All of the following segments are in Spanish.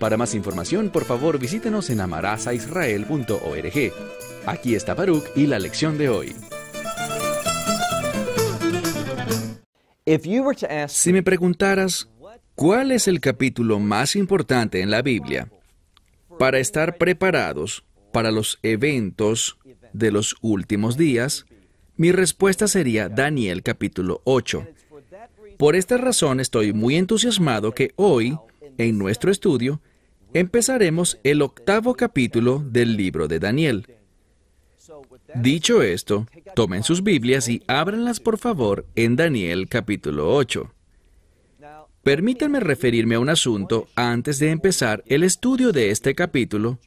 para más información, por favor, visítenos en amarazaisrael.org. Aquí está Baruch y la lección de hoy. Si me preguntaras, ¿cuál es el capítulo más importante en la Biblia? Para estar preparados para los eventos de los últimos días, mi respuesta sería Daniel capítulo 8. Por esta razón estoy muy entusiasmado que hoy, en nuestro estudio, empezaremos el octavo capítulo del libro de Daniel. Dicho esto, tomen sus Biblias y ábranlas por favor en Daniel capítulo 8. Permítanme referirme a un asunto antes de empezar el estudio de este capítulo,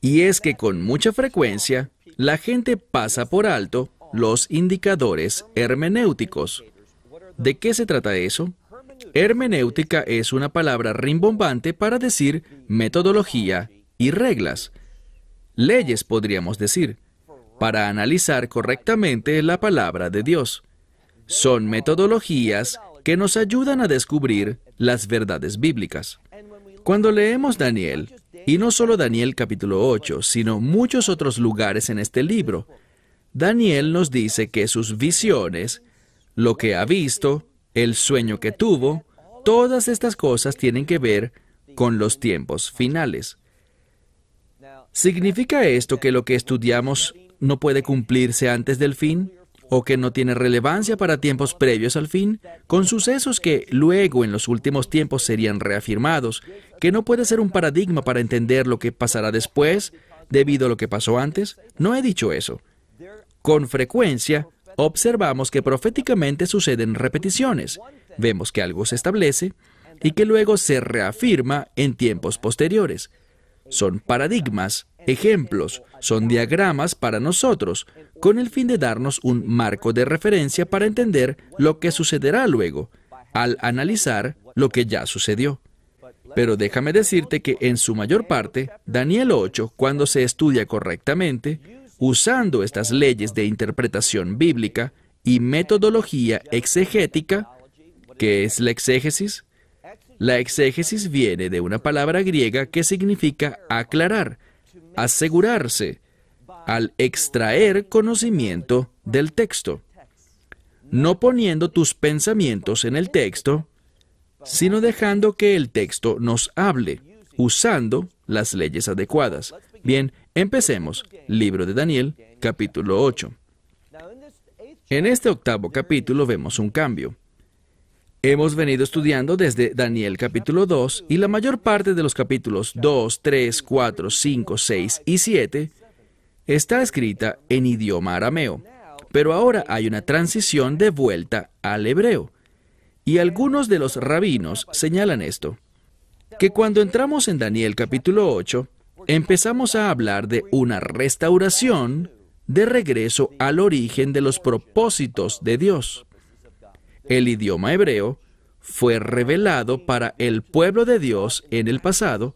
y es que con mucha frecuencia la gente pasa por alto los indicadores hermenéuticos. ¿De qué se trata eso? Hermenéutica es una palabra rimbombante para decir metodología y reglas. Leyes podríamos decir, para analizar correctamente la palabra de Dios. Son metodologías que nos ayudan a descubrir las verdades bíblicas. Cuando leemos Daniel, y no solo Daniel capítulo 8, sino muchos otros lugares en este libro, Daniel nos dice que sus visiones, lo que ha visto, el sueño que tuvo, todas estas cosas tienen que ver con los tiempos finales. ¿Significa esto que lo que estudiamos no puede cumplirse antes del fin? ¿O que no tiene relevancia para tiempos previos al fin? Con sucesos que luego en los últimos tiempos serían reafirmados, que no puede ser un paradigma para entender lo que pasará después debido a lo que pasó antes? No he dicho eso. Con frecuencia, observamos que proféticamente suceden repeticiones. Vemos que algo se establece y que luego se reafirma en tiempos posteriores. Son paradigmas, ejemplos, son diagramas para nosotros, con el fin de darnos un marco de referencia para entender lo que sucederá luego, al analizar lo que ya sucedió. Pero déjame decirte que en su mayor parte, Daniel 8, cuando se estudia correctamente, usando estas leyes de interpretación bíblica y metodología exegética, ¿qué es la exégesis? La exégesis viene de una palabra griega que significa aclarar, asegurarse, al extraer conocimiento del texto, no poniendo tus pensamientos en el texto, sino dejando que el texto nos hable, usando las leyes adecuadas. Bien, Empecemos, libro de Daniel, capítulo 8. En este octavo capítulo vemos un cambio. Hemos venido estudiando desde Daniel capítulo 2 y la mayor parte de los capítulos 2, 3, 4, 5, 6 y 7 está escrita en idioma arameo. Pero ahora hay una transición de vuelta al hebreo. Y algunos de los rabinos señalan esto, que cuando entramos en Daniel capítulo 8, empezamos a hablar de una restauración de regreso al origen de los propósitos de Dios. El idioma hebreo fue revelado para el pueblo de Dios en el pasado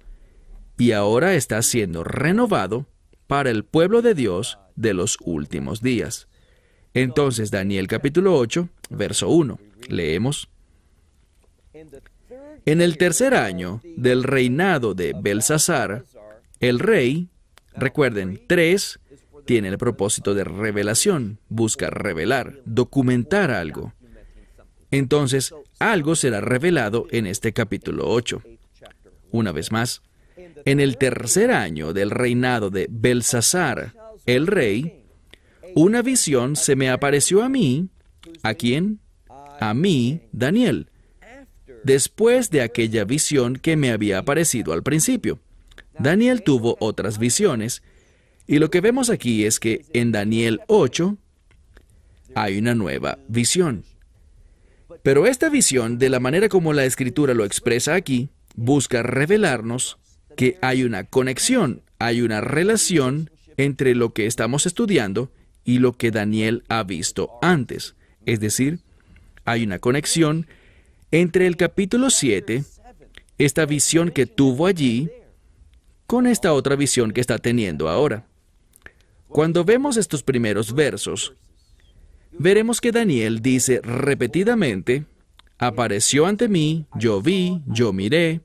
y ahora está siendo renovado para el pueblo de Dios de los últimos días. Entonces, Daniel capítulo 8, verso 1, leemos. En el tercer año del reinado de Belsasar, el rey, recuerden, tres, tiene el propósito de revelación, busca revelar, documentar algo. Entonces, algo será revelado en este capítulo 8. Una vez más, en el tercer año del reinado de Belsasar, el rey, una visión se me apareció a mí, ¿a quién? A mí, Daniel, después de aquella visión que me había aparecido al principio. Daniel tuvo otras visiones y lo que vemos aquí es que en Daniel 8 hay una nueva visión. Pero esta visión, de la manera como la escritura lo expresa aquí, busca revelarnos que hay una conexión, hay una relación entre lo que estamos estudiando y lo que Daniel ha visto antes. Es decir, hay una conexión entre el capítulo 7, esta visión que tuvo allí, con esta otra visión que está teniendo ahora. Cuando vemos estos primeros versos, veremos que Daniel dice repetidamente, apareció ante mí, yo vi, yo miré.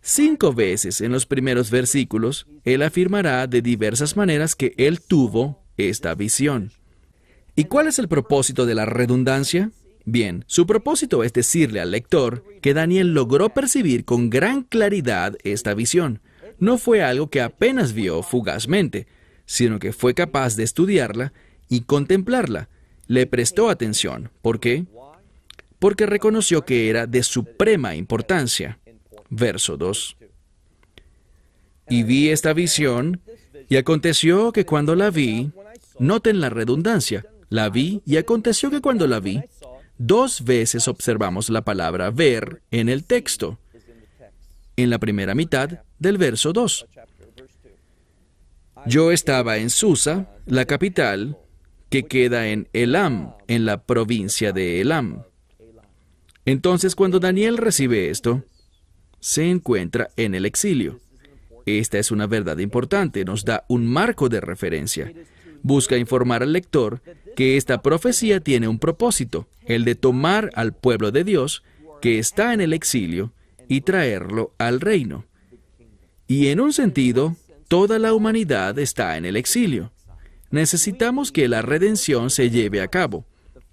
Cinco veces en los primeros versículos, él afirmará de diversas maneras que él tuvo esta visión. ¿Y cuál es el propósito de la redundancia? Bien, su propósito es decirle al lector que Daniel logró percibir con gran claridad esta visión no fue algo que apenas vio fugazmente, sino que fue capaz de estudiarla y contemplarla. Le prestó atención. ¿Por qué? Porque reconoció que era de suprema importancia. Verso 2. Y vi esta visión, y aconteció que cuando la vi, noten la redundancia, la vi y aconteció que cuando la vi, dos veces observamos la palabra ver en el texto. En la primera mitad del verso 2. Yo estaba en Susa, la capital, que queda en Elam, en la provincia de Elam. Entonces cuando Daniel recibe esto, se encuentra en el exilio. Esta es una verdad importante, nos da un marco de referencia. Busca informar al lector que esta profecía tiene un propósito, el de tomar al pueblo de Dios que está en el exilio y traerlo al reino. Y en un sentido, toda la humanidad está en el exilio. Necesitamos que la redención se lleve a cabo.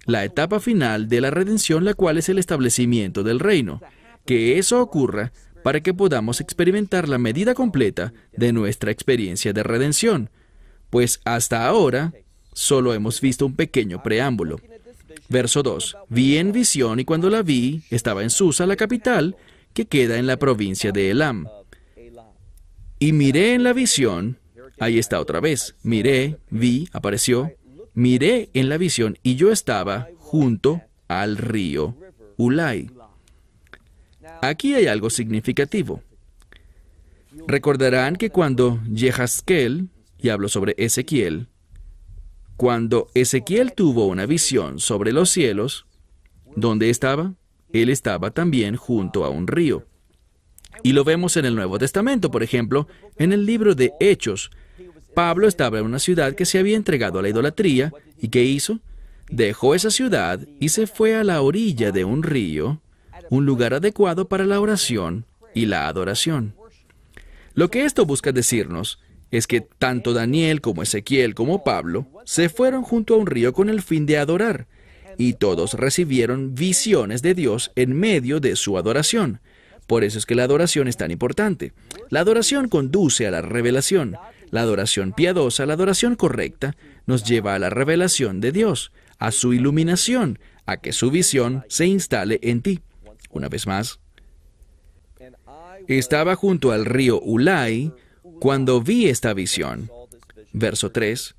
La etapa final de la redención, la cual es el establecimiento del reino. Que eso ocurra para que podamos experimentar la medida completa de nuestra experiencia de redención. Pues hasta ahora solo hemos visto un pequeño preámbulo. Verso 2. Vi en visión y cuando la vi, estaba en Susa, la capital, que queda en la provincia de Elam. Y miré en la visión, ahí está otra vez, miré, vi, apareció, miré en la visión y yo estaba junto al río Ulay. Aquí hay algo significativo. Recordarán que cuando Yehaskel, y hablo sobre Ezequiel, cuando Ezequiel tuvo una visión sobre los cielos, ¿dónde estaba? Él estaba también junto a un río. Y lo vemos en el Nuevo Testamento, por ejemplo, en el libro de Hechos. Pablo estaba en una ciudad que se había entregado a la idolatría, ¿y qué hizo? Dejó esa ciudad y se fue a la orilla de un río, un lugar adecuado para la oración y la adoración. Lo que esto busca decirnos es que tanto Daniel como Ezequiel como Pablo se fueron junto a un río con el fin de adorar, y todos recibieron visiones de Dios en medio de su adoración. Por eso es que la adoración es tan importante. La adoración conduce a la revelación. La adoración piadosa, la adoración correcta, nos lleva a la revelación de Dios, a su iluminación, a que su visión se instale en ti. Una vez más, estaba junto al río Ulay cuando vi esta visión. Verso 3.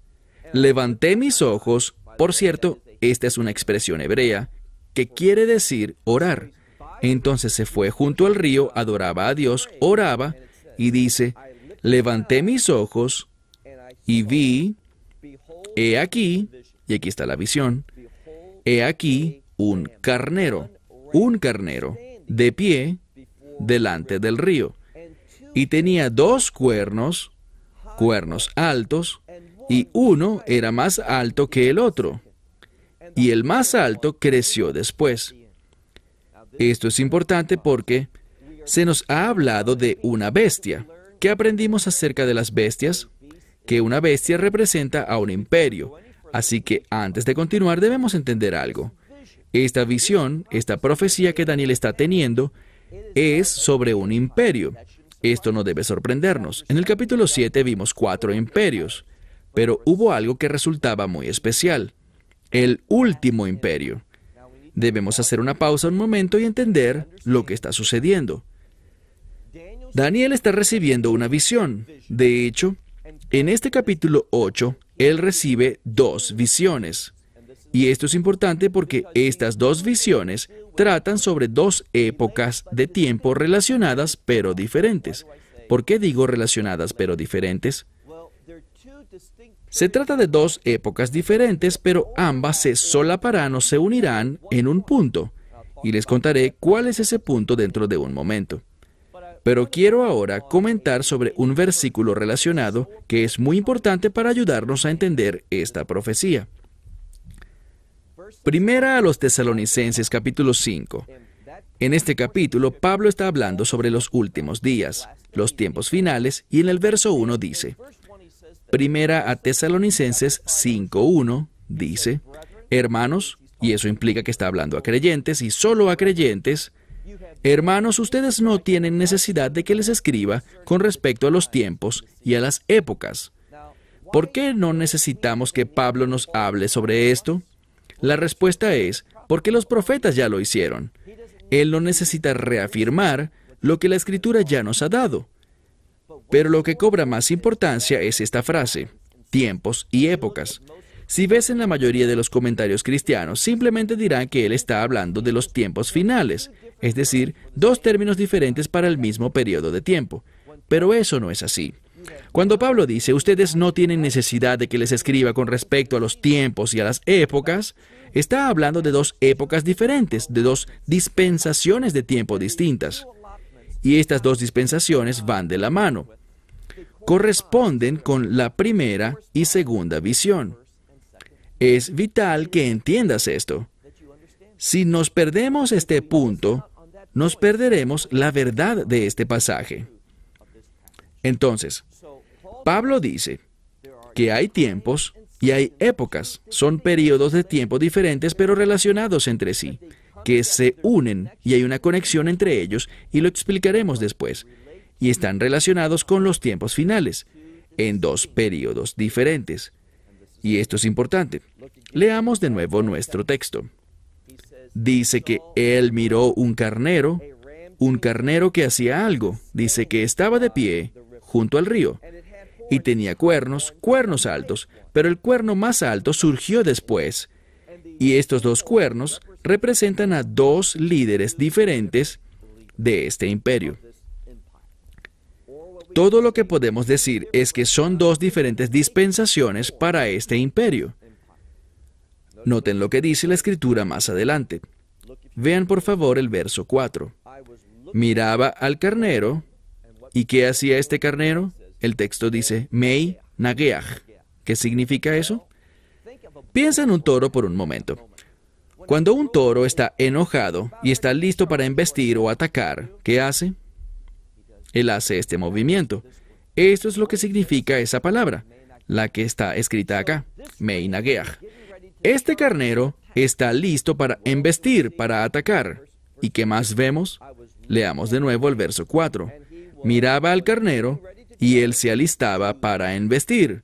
Levanté mis ojos. Por cierto, esta es una expresión hebrea que quiere decir orar. Entonces se fue junto al río, adoraba a Dios, oraba y dice, levanté mis ojos y vi, he aquí, y aquí está la visión, he aquí un carnero, un carnero, de pie, delante del río, y tenía dos cuernos, cuernos altos, y uno era más alto que el otro, y el más alto creció después esto es importante porque se nos ha hablado de una bestia. ¿Qué aprendimos acerca de las bestias? Que una bestia representa a un imperio. Así que antes de continuar debemos entender algo. Esta visión, esta profecía que Daniel está teniendo, es sobre un imperio. Esto no debe sorprendernos. En el capítulo 7 vimos cuatro imperios, pero hubo algo que resultaba muy especial. El último imperio. Debemos hacer una pausa un momento y entender lo que está sucediendo. Daniel está recibiendo una visión. De hecho, en este capítulo 8, él recibe dos visiones. Y esto es importante porque estas dos visiones tratan sobre dos épocas de tiempo relacionadas pero diferentes. ¿Por qué digo relacionadas pero diferentes? Se trata de dos épocas diferentes, pero ambas se solaparán o se unirán en un punto, y les contaré cuál es ese punto dentro de un momento. Pero quiero ahora comentar sobre un versículo relacionado que es muy importante para ayudarnos a entender esta profecía. Primera a los tesalonicenses capítulo 5. En este capítulo Pablo está hablando sobre los últimos días, los tiempos finales, y en el verso 1 dice, Primera a Tesalonicenses 5.1 dice, hermanos, y eso implica que está hablando a creyentes y solo a creyentes, hermanos, ustedes no tienen necesidad de que les escriba con respecto a los tiempos y a las épocas. ¿Por qué no necesitamos que Pablo nos hable sobre esto? La respuesta es, porque los profetas ya lo hicieron. Él no necesita reafirmar lo que la escritura ya nos ha dado. Pero lo que cobra más importancia es esta frase, tiempos y épocas. Si ves en la mayoría de los comentarios cristianos, simplemente dirán que él está hablando de los tiempos finales, es decir, dos términos diferentes para el mismo periodo de tiempo. Pero eso no es así. Cuando Pablo dice, ustedes no tienen necesidad de que les escriba con respecto a los tiempos y a las épocas, está hablando de dos épocas diferentes, de dos dispensaciones de tiempo distintas y estas dos dispensaciones van de la mano. Corresponden con la primera y segunda visión. Es vital que entiendas esto. Si nos perdemos este punto, nos perderemos la verdad de este pasaje. Entonces, Pablo dice que hay tiempos y hay épocas. Son periodos de tiempo diferentes pero relacionados entre sí que se unen y hay una conexión entre ellos y lo explicaremos después, y están relacionados con los tiempos finales, en dos periodos diferentes. Y esto es importante. Leamos de nuevo nuestro texto. Dice que él miró un carnero, un carnero que hacía algo. Dice que estaba de pie junto al río y tenía cuernos, cuernos altos, pero el cuerno más alto surgió después. Y estos dos cuernos representan a dos líderes diferentes de este imperio. Todo lo que podemos decir es que son dos diferentes dispensaciones para este imperio. Noten lo que dice la escritura más adelante. Vean por favor el verso 4. Miraba al carnero. ¿Y qué hacía este carnero? El texto dice, Mei Nageach. ¿Qué significa eso? Piensa en un toro por un momento. Cuando un toro está enojado y está listo para embestir o atacar, ¿qué hace? Él hace este movimiento. Esto es lo que significa esa palabra, la que está escrita acá, Meinageach. Este carnero está listo para embestir, para atacar. ¿Y qué más vemos? Leamos de nuevo el verso 4. Miraba al carnero y él se alistaba para embestir.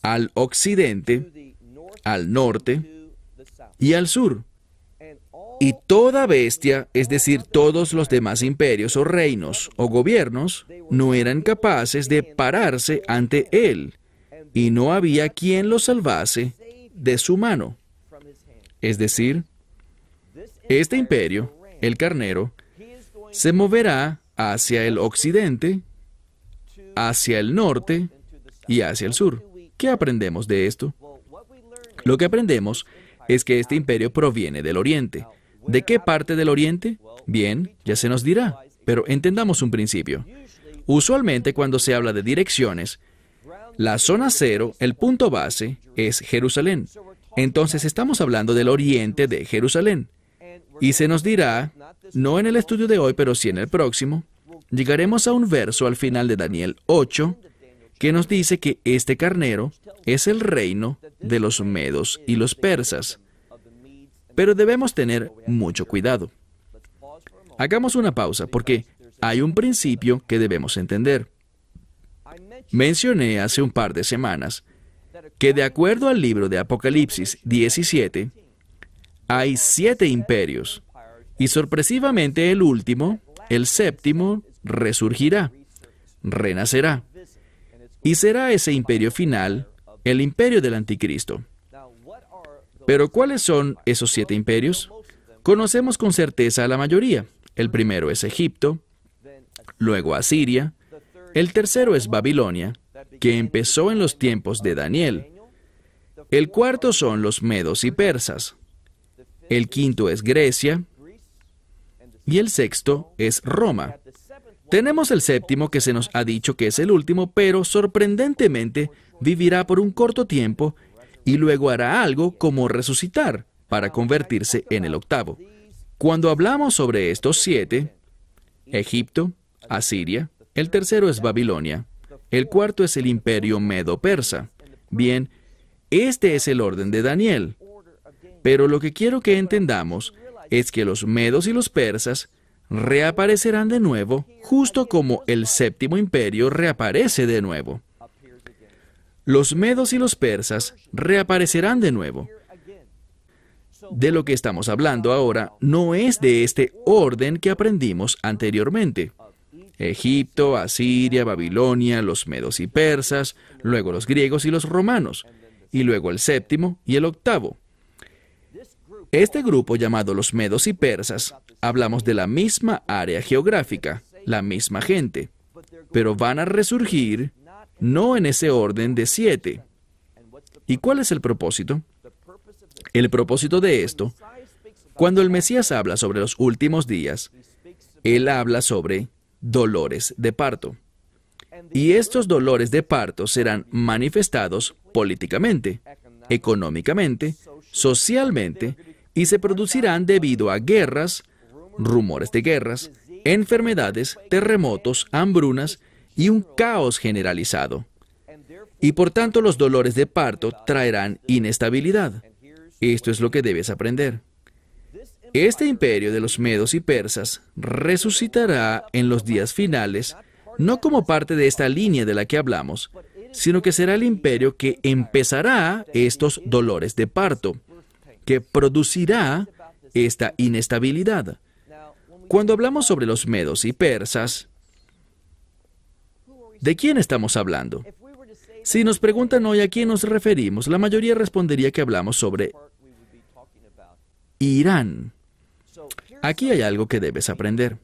Al occidente, al norte, y al sur. Y toda bestia, es decir, todos los demás imperios o reinos o gobiernos, no eran capaces de pararse ante él, y no había quien lo salvase de su mano. Es decir, este imperio, el carnero, se moverá hacia el occidente, hacia el norte y hacia el sur. ¿Qué aprendemos de esto? Lo que aprendemos es es que este imperio proviene del Oriente. ¿De qué parte del Oriente? Bien, ya se nos dirá, pero entendamos un principio. Usualmente cuando se habla de direcciones, la zona cero, el punto base, es Jerusalén. Entonces estamos hablando del oriente de Jerusalén. Y se nos dirá, no en el estudio de hoy, pero sí en el próximo, llegaremos a un verso al final de Daniel 8 que nos dice que este carnero es el reino de los medos y los persas. Pero debemos tener mucho cuidado. Hagamos una pausa porque hay un principio que debemos entender. Mencioné hace un par de semanas que de acuerdo al libro de Apocalipsis 17, hay siete imperios y sorpresivamente el último, el séptimo, resurgirá, renacerá. Y será ese imperio final el imperio del anticristo. Pero ¿cuáles son esos siete imperios? Conocemos con certeza a la mayoría. El primero es Egipto, luego Asiria, el tercero es Babilonia, que empezó en los tiempos de Daniel. El cuarto son los medos y persas. El quinto es Grecia. Y el sexto es Roma, tenemos el séptimo que se nos ha dicho que es el último, pero sorprendentemente vivirá por un corto tiempo y luego hará algo como resucitar para convertirse en el octavo. Cuando hablamos sobre estos siete, Egipto, Asiria, el tercero es Babilonia, el cuarto es el imperio medo-persa. Bien, este es el orden de Daniel. Pero lo que quiero que entendamos es que los medos y los persas reaparecerán de nuevo, justo como el séptimo imperio reaparece de nuevo. Los medos y los persas reaparecerán de nuevo. De lo que estamos hablando ahora no es de este orden que aprendimos anteriormente. Egipto, Asiria, Babilonia, los medos y persas, luego los griegos y los romanos, y luego el séptimo y el octavo. Este grupo llamado los medos y persas, hablamos de la misma área geográfica, la misma gente, pero van a resurgir no en ese orden de siete. ¿Y cuál es el propósito? El propósito de esto, cuando el Mesías habla sobre los últimos días, él habla sobre dolores de parto. Y estos dolores de parto serán manifestados políticamente, económicamente, socialmente y se producirán debido a guerras, rumores de guerras, enfermedades, terremotos, hambrunas y un caos generalizado. Y por tanto los dolores de parto traerán inestabilidad. Esto es lo que debes aprender. Este imperio de los medos y persas resucitará en los días finales, no como parte de esta línea de la que hablamos, sino que será el imperio que empezará estos dolores de parto que producirá esta inestabilidad. Cuando hablamos sobre los medos y persas, ¿de quién estamos hablando? Si nos preguntan hoy a quién nos referimos, la mayoría respondería que hablamos sobre Irán. Aquí hay algo que debes aprender.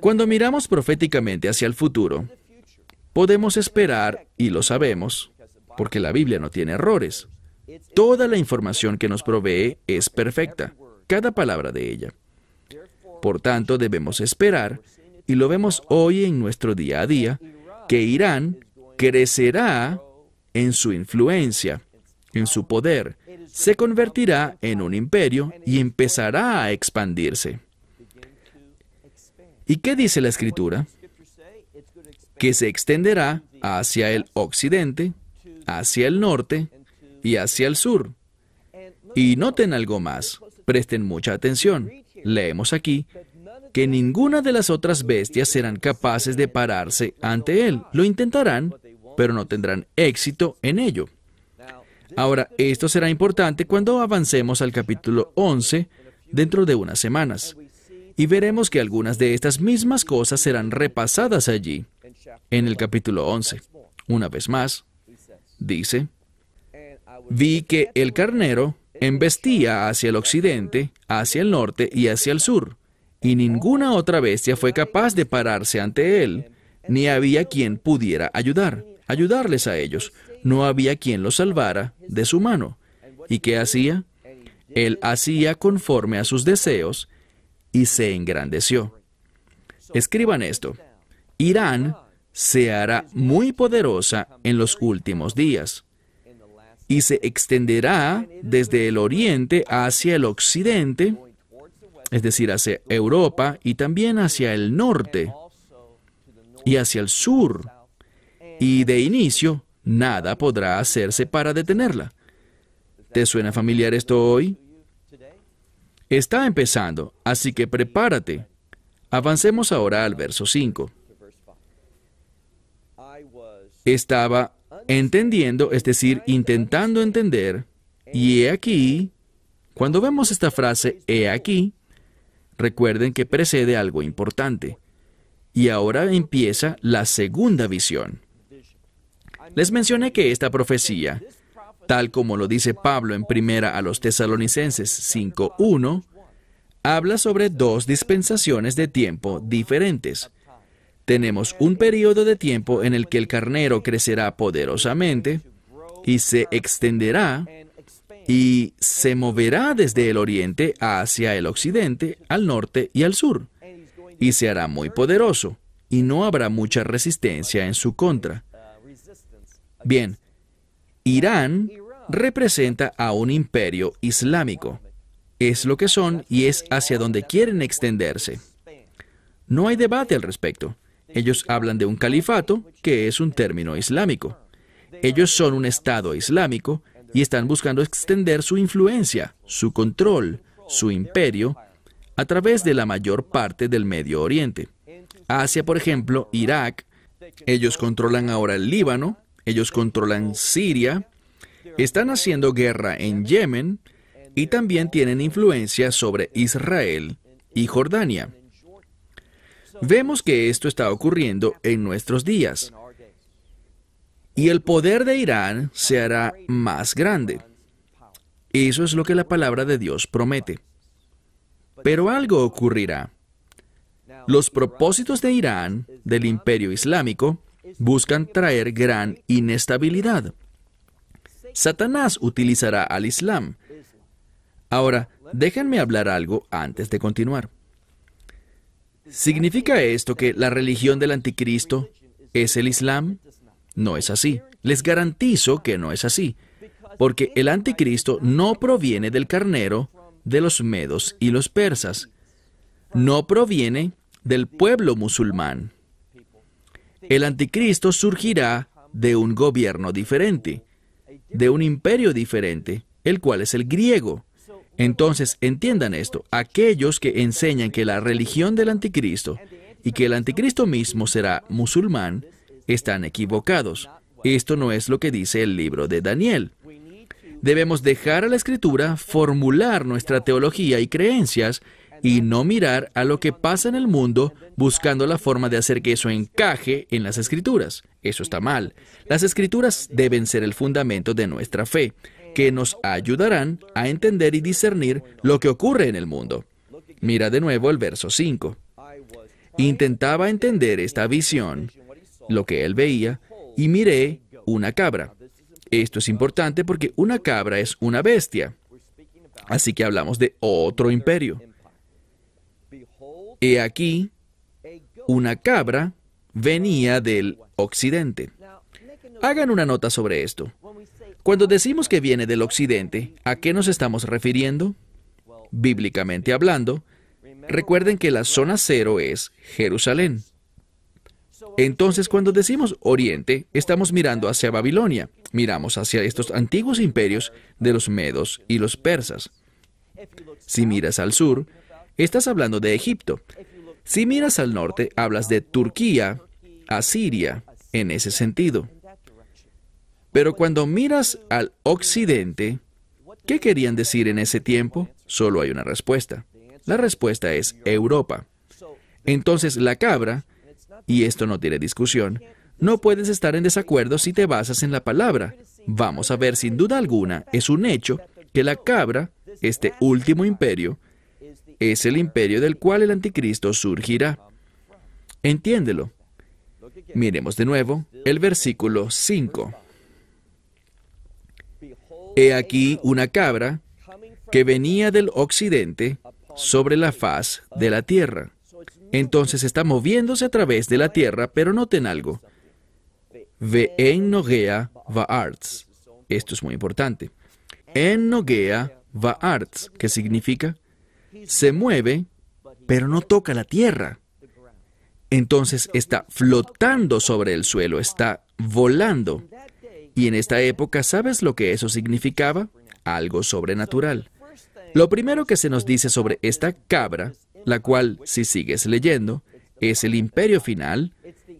Cuando miramos proféticamente hacia el futuro, podemos esperar, y lo sabemos, porque la Biblia no tiene errores, Toda la información que nos provee es perfecta, cada palabra de ella. Por tanto, debemos esperar, y lo vemos hoy en nuestro día a día, que Irán crecerá en su influencia, en su poder, se convertirá en un imperio y empezará a expandirse. ¿Y qué dice la escritura? Que se extenderá hacia el occidente, hacia el norte y hacia el sur. Y noten algo más, presten mucha atención. Leemos aquí que ninguna de las otras bestias serán capaces de pararse ante él. Lo intentarán, pero no tendrán éxito en ello. Ahora, esto será importante cuando avancemos al capítulo 11 dentro de unas semanas. Y veremos que algunas de estas mismas cosas serán repasadas allí, en el capítulo 11. Una vez más, dice, vi que el carnero embestía hacia el occidente, hacia el norte y hacia el sur, y ninguna otra bestia fue capaz de pararse ante él, ni había quien pudiera ayudar, ayudarles a ellos, no había quien los salvara de su mano. ¿Y qué hacía? Él hacía conforme a sus deseos y se engrandeció. Escriban esto. Irán se hará muy poderosa en los últimos días y se extenderá desde el oriente hacia el occidente, es decir, hacia Europa y también hacia el norte y hacia el sur. Y de inicio, nada podrá hacerse para detenerla. ¿Te suena familiar esto hoy? Está empezando, así que prepárate. Avancemos ahora al verso 5. Estaba Entendiendo, es decir, intentando entender, y he aquí, cuando vemos esta frase, he aquí, recuerden que precede algo importante. Y ahora empieza la segunda visión. Les mencioné que esta profecía, tal como lo dice Pablo en primera a los tesalonicenses 5.1, habla sobre dos dispensaciones de tiempo diferentes tenemos un periodo de tiempo en el que el carnero crecerá poderosamente y se extenderá y se moverá desde el oriente hacia el occidente, al norte y al sur, y se hará muy poderoso, y no habrá mucha resistencia en su contra. Bien, Irán representa a un imperio islámico. Es lo que son y es hacia donde quieren extenderse. No hay debate al respecto. Ellos hablan de un califato, que es un término islámico. Ellos son un Estado islámico y están buscando extender su influencia, su control, su imperio, a través de la mayor parte del Medio Oriente. Asia, por ejemplo, Irak, ellos controlan ahora el Líbano, ellos controlan Siria, están haciendo guerra en Yemen y también tienen influencia sobre Israel y Jordania. Vemos que esto está ocurriendo en nuestros días. Y el poder de Irán se hará más grande. Eso es lo que la palabra de Dios promete. Pero algo ocurrirá. Los propósitos de Irán, del imperio islámico, buscan traer gran inestabilidad. Satanás utilizará al Islam. Ahora, déjenme hablar algo antes de continuar. ¿Significa esto que la religión del anticristo es el Islam? No es así. Les garantizo que no es así, porque el anticristo no proviene del carnero, de los medos y los persas. No proviene del pueblo musulmán. El anticristo surgirá de un gobierno diferente, de un imperio diferente, el cual es el griego. Entonces, entiendan esto, aquellos que enseñan que la religión del anticristo y que el anticristo mismo será musulmán, están equivocados. Esto no es lo que dice el libro de Daniel. Debemos dejar a la escritura formular nuestra teología y creencias y no mirar a lo que pasa en el mundo buscando la forma de hacer que eso encaje en las escrituras. Eso está mal. Las escrituras deben ser el fundamento de nuestra fe que nos ayudarán a entender y discernir lo que ocurre en el mundo. Mira de nuevo el verso 5. Intentaba entender esta visión, lo que él veía, y miré una cabra. Esto es importante porque una cabra es una bestia. Así que hablamos de otro imperio. He aquí, una cabra venía del occidente. Hagan una nota sobre esto. Cuando decimos que viene del occidente, ¿a qué nos estamos refiriendo? Bíblicamente hablando, recuerden que la zona cero es Jerusalén. Entonces, cuando decimos Oriente, estamos mirando hacia Babilonia, miramos hacia estos antiguos imperios de los medos y los persas. Si miras al sur, estás hablando de Egipto. Si miras al norte, hablas de Turquía, Asiria, en ese sentido. Pero cuando miras al occidente, ¿qué querían decir en ese tiempo? Solo hay una respuesta. La respuesta es Europa. Entonces la cabra, y esto no tiene discusión, no puedes estar en desacuerdo si te basas en la palabra. Vamos a ver, sin duda alguna, es un hecho que la cabra, este último imperio, es el imperio del cual el anticristo surgirá. Entiéndelo. Miremos de nuevo el versículo 5. He aquí una cabra que venía del occidente sobre la faz de la tierra. Entonces está moviéndose a través de la tierra, pero noten algo. Ve en va arts. Esto es muy importante. En Nogea arts. que significa se mueve, pero no toca la tierra. Entonces está flotando sobre el suelo, está volando. Y en esta época, ¿sabes lo que eso significaba? Algo sobrenatural. Lo primero que se nos dice sobre esta cabra, la cual, si sigues leyendo, es el imperio final,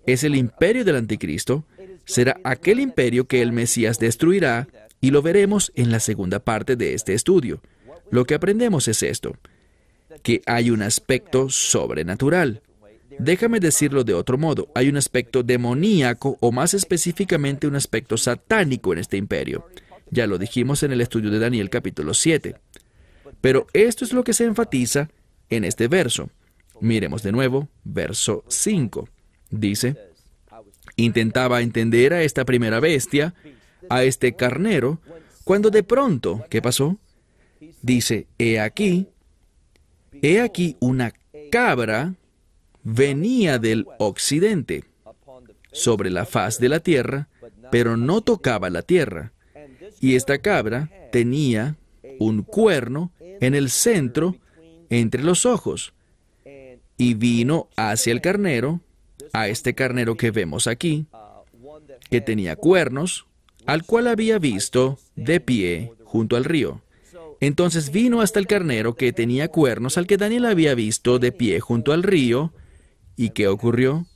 es el imperio del anticristo, será aquel imperio que el Mesías destruirá y lo veremos en la segunda parte de este estudio. Lo que aprendemos es esto, que hay un aspecto sobrenatural. Déjame decirlo de otro modo, hay un aspecto demoníaco o más específicamente un aspecto satánico en este imperio. Ya lo dijimos en el estudio de Daniel capítulo 7. Pero esto es lo que se enfatiza en este verso. Miremos de nuevo, verso 5. Dice, intentaba entender a esta primera bestia, a este carnero, cuando de pronto, ¿qué pasó? Dice, he aquí, he aquí una cabra venía del occidente, sobre la faz de la tierra, pero no tocaba la tierra. Y esta cabra tenía un cuerno en el centro, entre los ojos, y vino hacia el carnero, a este carnero que vemos aquí, que tenía cuernos, al cual había visto de pie junto al río. Entonces vino hasta el carnero que tenía cuernos, al que Daniel había visto de pie junto al río, ¿Y qué ocurrió?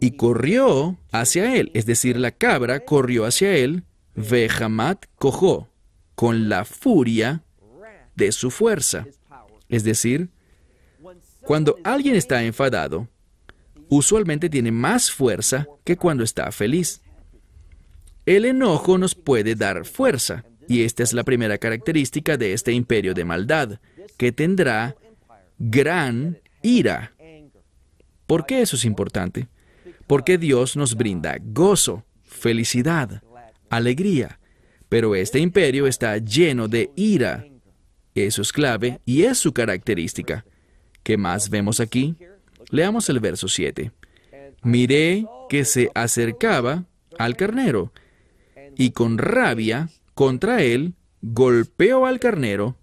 Y corrió hacia él, es decir, la cabra corrió hacia él, Vejamat cojó, con la furia de su fuerza. Es decir, cuando alguien está enfadado, usualmente tiene más fuerza que cuando está feliz. El enojo nos puede dar fuerza, y esta es la primera característica de este imperio de maldad, que tendrá gran ira. ¿Por qué eso es importante? Porque Dios nos brinda gozo, felicidad, alegría, pero este imperio está lleno de ira. Eso es clave y es su característica. ¿Qué más vemos aquí? Leamos el verso 7. Miré que se acercaba al carnero y con rabia contra él golpeó al carnero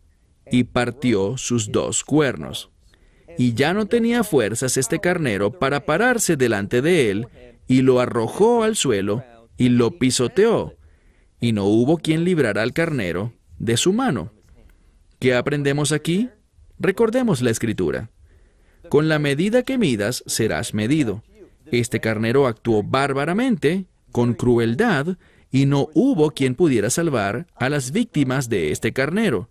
y partió sus dos cuernos y ya no tenía fuerzas este carnero para pararse delante de él, y lo arrojó al suelo y lo pisoteó, y no hubo quien librara al carnero de su mano. ¿Qué aprendemos aquí? Recordemos la escritura. Con la medida que midas serás medido. Este carnero actuó bárbaramente, con crueldad, y no hubo quien pudiera salvar a las víctimas de este carnero.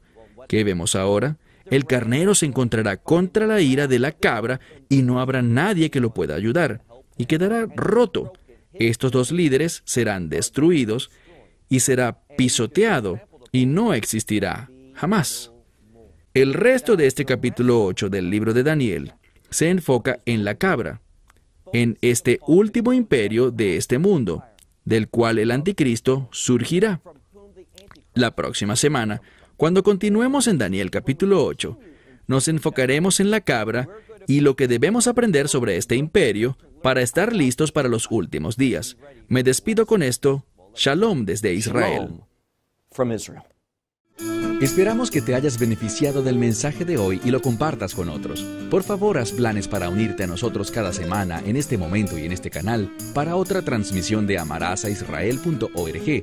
¿Qué vemos ahora? El carnero se encontrará contra la ira de la cabra y no habrá nadie que lo pueda ayudar, y quedará roto. Estos dos líderes serán destruidos y será pisoteado y no existirá jamás. El resto de este capítulo 8 del libro de Daniel se enfoca en la cabra, en este último imperio de este mundo, del cual el anticristo surgirá. La próxima semana cuando continuemos en Daniel capítulo 8, nos enfocaremos en la cabra y lo que debemos aprender sobre este imperio para estar listos para los últimos días. Me despido con esto. Shalom desde Israel. Esperamos que te hayas beneficiado del mensaje de hoy y lo compartas con otros. Por favor, haz planes para unirte a nosotros cada semana en este momento y en este canal para otra transmisión de amarazaisrael.org